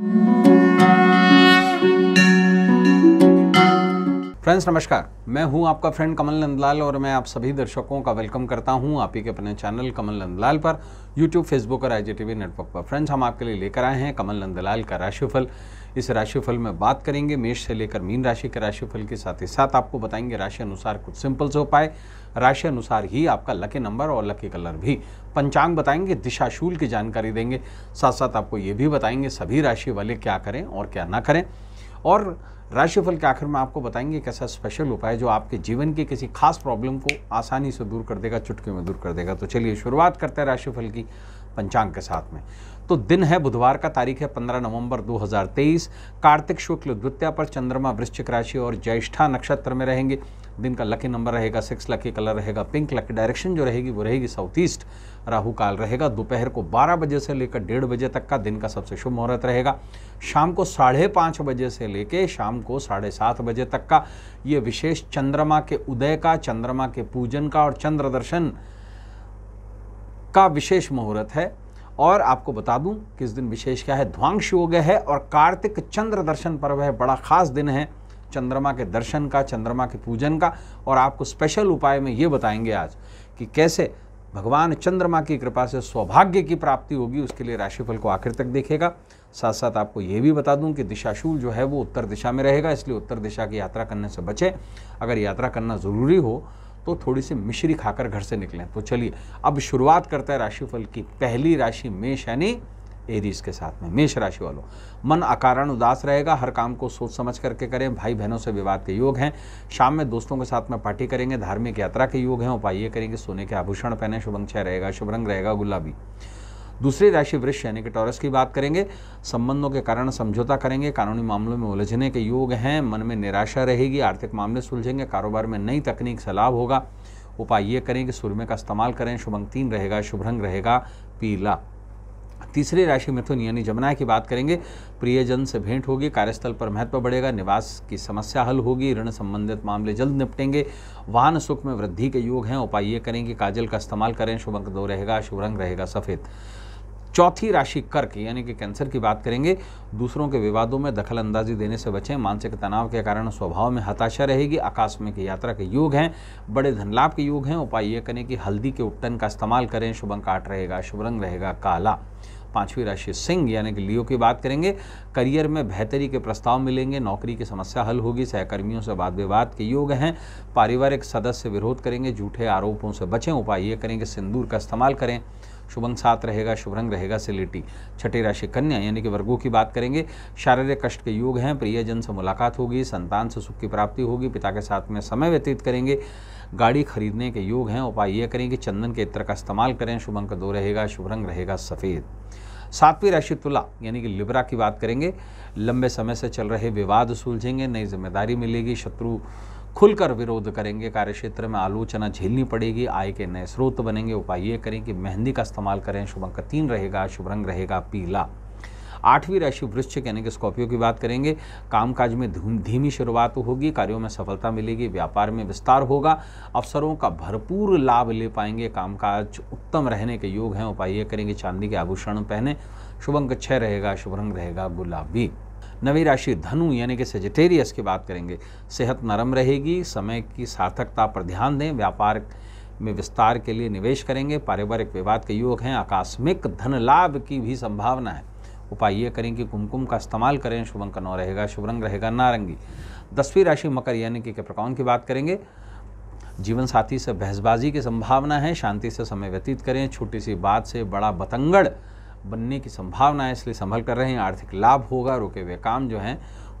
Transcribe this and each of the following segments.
Música friends नमस्कार मैं हूं आपका फ्रेंड कमल नंदलाल और मैं आप सभी दर्शकों का वेलकम करता हूं आप ही के अपने चैनल कमल नंदलाल पर यूट्यूब फेसबुक और आईजीटीवी नेटवर्क पर फ्रेंड्स हम आपके लिए लेकर आए हैं कमल नंदलाल का राशिफल इस राशिफल में बात करेंगे मेष से लेकर मीन राशि के राशिफल के साथ ही साथ आपको बताएंगे राशि अनुसार कुछ सिंपल से उपाय राशि अनुसार ही आपका लकी नंबर और लकी कलर भी पंचांग बताएंगे दिशाशूल की जानकारी देंगे साथ साथ आपको ये भी बताएंगे सभी राशि वाले क्या करें और क्या ना करें और राशिफल के आखिर में आपको बताएंगे कैसा स्पेशल उपाय जो आपके जीवन के किसी खास प्रॉब्लम को आसानी से दूर कर देगा चुटकी में दूर कर देगा तो चलिए शुरुआत करते हैं राशिफल की पंचांग के साथ में तो दिन है बुधवार का तारीख है 15 नवंबर 2023 कार्तिक शुक्ल द्वितीया पर चंद्रमा वृश्चिक राशि और ज्येष्ठा नक्षत्र में रहेंगे दिन का लकी नंबर रहेगा सिक्स लकी कलर रहेगा पिंक लकी डायरेक्शन जो रहेगी वो रहेगी साउथ ईस्ट राहु काल रहेगा दोपहर को 12 बजे से लेकर डेढ़ बजे तक का दिन का सबसे शुभ मुहूर्त रहेगा शाम को साढ़े पाँच बजे से लेकर शाम को साढ़े सात बजे तक का ये विशेष चंद्रमा के उदय का चंद्रमा के पूजन का और चंद्र दर्शन का विशेष मुहूर्त है और आपको बता दूं कि इस दिन विशेष क्या है ध्वांश योग है और कार्तिक चंद्र दर्शन पर्व है बड़ा खास दिन है चंद्रमा के दर्शन का चंद्रमा के पूजन का और आपको स्पेशल उपाय में ये बताएंगे आज कि कैसे भगवान चंद्रमा की कृपा से सौभाग्य की प्राप्ति होगी उसके लिए राशिफल को आखिर तक देखेगा साथ साथ आपको ये भी बता दूं कि दिशाशूल जो है वो उत्तर दिशा में रहेगा इसलिए उत्तर दिशा की यात्रा करने से बचें अगर यात्रा करना ज़रूरी हो तो थोड़ी सी मिश्री खाकर घर से निकलें तो चलिए अब शुरुआत करता है राशिफल की पहली राशि मेष यानी एरीज के साथ में मेष राशि वालों मन अकारण उदास रहेगा हर काम को सोच समझ करके करें भाई बहनों से विवाद के योग हैं शाम में दोस्तों के साथ में पार्टी करेंगे धार्मिक यात्रा के योग हैं उपाय ये करेंगे सोने के आभूषण पहने शुभ रहेगा शुभ रंग रहेगा गुलाबी दूसरी राशि वृक्ष यानी कि टॉरस की बात करेंगे संबंधों के कारण समझौता करेंगे कानूनी मामलों में उलझने के योग हैं मन में निराशा रहेगी आर्थिक मामले सुलझेंगे कारोबार में नई तकनीक से लाभ होगा उपाय ये करें कि सूर्य का इस्तेमाल करें शुभ अंक तीन रहेगा शुभरंग रहेगा पीला तीसरी राशि मिथुन यानी जमुना की बात करेंगे प्रियजन से भेंट होगी कार्यस्थल पर महत्व बढ़ेगा निवास की समस्या हल होगी ऋण संबंधित मामले जल्द निपटेंगे वाहन सुख में वृद्धि के योग हैं उपाय ये करें कि काजल का इस्तेमाल करें शुभंक दो रहेगा शुभ रंग रहेगा सफ़ेद चौथी राशि कर्क यानी कि कैंसर की बात करेंगे दूसरों के विवादों में दखल अंदाजी देने से बचें मानसिक तनाव के कारण स्वभाव में हताशा रहेगी आकस्मिक यात्रा के योग हैं बड़े धन लाभ के योग हैं उपाय ये करें कि हल्दी के उपटन का इस्तेमाल करें शुभ अंक आठ रहेगा शुभ रंग रहेगा काला पाँचवीं राशि सिंह यानी कि लियो की बात करेंगे करियर में बेहतरी के प्रस्ताव मिलेंगे नौकरी की समस्या हल होगी सहकर्मियों से वाद विवाद के योग हैं पारिवारिक सदस्य विरोध करेंगे झूठे आरोपों से बचें उपाय ये करेंगे सिंदूर का इस्तेमाल करें शुभंग सात रहेगा शुभ रंग रहेगा सिलिटी छठी राशि कन्या यानी कि वर्गों की बात करेंगे शारीरिक कष्ट के योग हैं प्रियजन से मुलाकात होगी संतान से सुख की प्राप्ति होगी पिता के साथ में समय व्यतीत करेंगे गाड़ी खरीदने के योग हैं उपाय ये करें कि चंदन के इत्र का इस्तेमाल करें शुभ अंक दो रहेगा शुभ रंग रहेगा सफ़ेद सातवीं राशि तुला यानी कि लिब्रा की बात करेंगे लंबे समय से चल रहे विवाद सुलझेंगे नई जिम्मेदारी मिलेगी शत्रु खुलकर विरोध करेंगे कार्यक्षेत्र में आलोचना झेलनी पड़ेगी आय के नए स्रोत बनेंगे उपाय ये करें कि मेहंदी का इस्तेमाल करें शुभ अंक तीन रहेगा शुभ रंग रहेगा पीला आठवीं राशि वृश्चिक यानी कि स्कॉर्पियो की बात करेंगे कामकाज में धीमी शुरुआत होगी कार्यों में सफलता मिलेगी व्यापार में विस्तार होगा अवसरों का भरपूर लाभ ले पाएंगे कामकाज उत्तम रहने के योग हैं उपाय करेंगे चांदी के आभूषण पहने शुभ अंक छः रहेगा शुभ रंग रहेगा गुलाबी नवी राशि धनु यानी कि सेजिटेरियस की बात करेंगे सेहत नरम रहेगी समय की सार्थकता पर ध्यान दें व्यापार में विस्तार के लिए निवेश करेंगे पारिवारिक विवाद के योग हैं आकस्मिक धन लाभ की भी संभावना है उपाय ये करें कि कुमकुम का इस्तेमाल करें शुभ अंक नौ रहेगा शुभ रंग रहेगा नारंगी दसवीं राशि मकर यानी कि कैप्रिकॉन की बात करेंगे जीवन साथी से बहसबाजी की संभावना है शांति से समय व्यतीत करें छोटी सी बात से बड़ा बतंगड़ बनने की संभावना है इसलिए संभल कर रहे हैं आर्थिक लाभ होगा रुके हुए काम जो हैं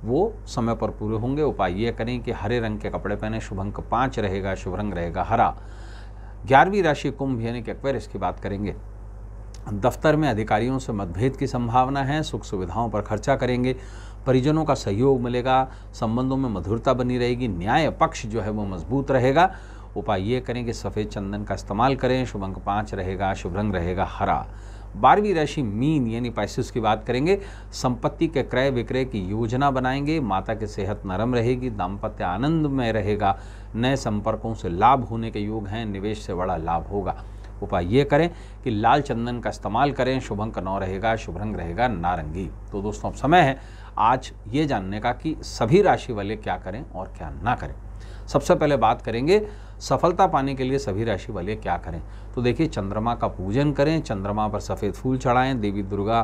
वो समय पर पूरे होंगे उपाय ये करें कि हरे रंग के कपड़े पहने शुभ अंक पाँच रहेगा शुभ रंग रहेगा हरा ग्यारहवीं राशि कुंभ यानी कि अक्वेर इसकी बात करेंगे दफ्तर में अधिकारियों से मतभेद की संभावना है सुख सुविधाओं पर खर्चा करेंगे परिजनों का सहयोग मिलेगा संबंधों में मधुरता बनी रहेगी न्याय पक्ष जो है वो मजबूत रहेगा उपाय ये करें कि सफ़ेद चंदन का इस्तेमाल करें शुभ अंक पाँच रहेगा शुभ रंग रहेगा हरा बारहवीं राशि मीन यानी पैसिस की बात करेंगे संपत्ति के क्रय विक्रय की योजना बनाएंगे माता की सेहत नरम रहेगी दाम्पत्य आनंद में रहेगा नए संपर्कों से लाभ होने के योग हैं निवेश से बड़ा लाभ होगा उपाय ये करें कि लाल चंदन का इस्तेमाल करें शुभ अंक नौ रहेगा शुभ रंग रहेगा नारंगी तो दोस्तों अब समय है आज ये जानने का कि सभी राशि वाले क्या करें और क्या ना करें सबसे पहले बात करेंगे सफलता पाने के लिए सभी राशि वाले क्या करें तो देखिए चंद्रमा का पूजन करें चंद्रमा पर सफ़ेद फूल चढ़ाएं देवी दुर्गा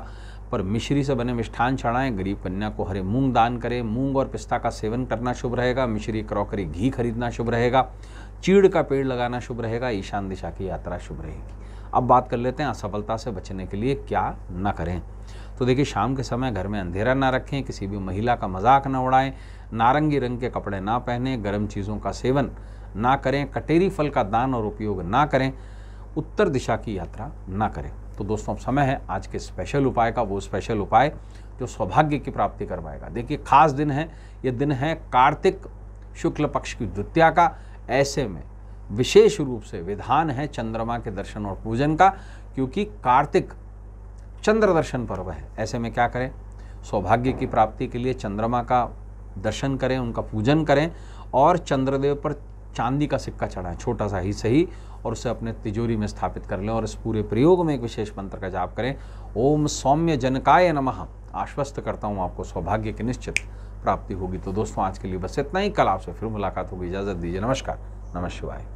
पर मिश्री से बने मिष्ठान चढ़ाएं गरीब कन्या को हरे मूंग दान करें मूंग और पिस्ता का सेवन करना शुभ रहेगा मिश्री क्रॉकरी घी खरीदना शुभ रहेगा चीड़ का पेड़ लगाना शुभ रहेगा ईशान दिशा की यात्रा शुभ रहेगी अब बात कर लेते हैं असफलता से बचने के लिए क्या न करें तो देखिए शाम के समय घर में अंधेरा ना रखें किसी भी महिला का मजाक ना उड़ाएं नारंगी रंग के कपड़े ना पहने गर्म चीज़ों का सेवन ना करें कटेरी फल का दान और उपयोग ना करें उत्तर दिशा की यात्रा ना करें तो दोस्तों अब समय है आज के स्पेशल उपाय का वो स्पेशल उपाय जो सौभाग्य की प्राप्ति करवाएगा देखिए खास दिन है ये दिन है कार्तिक शुक्ल पक्ष की द्वितीया का ऐसे में विशेष रूप से विधान है चंद्रमा के दर्शन और पूजन का क्योंकि कार्तिक चंद्र दर्शन पर्व है ऐसे में क्या करें सौभाग्य की प्राप्ति के लिए चंद्रमा का दर्शन करें उनका पूजन करें और चंद्रदेव पर चांदी का सिक्का चढ़ाएं छोटा सा ही सही और उसे अपने तिजोरी में स्थापित कर लें और इस पूरे प्रयोग में एक विशेष मंत्र का जाप करें ओम सौम्य जनकाय नमः आश्वस्त करता हूँ आपको सौभाग्य के निश्चित प्राप्ति होगी तो दोस्तों आज के लिए बस इतना ही कल आपसे फिर मुलाकात होगी इजाजत दीजिए नमस्कार नमस्कार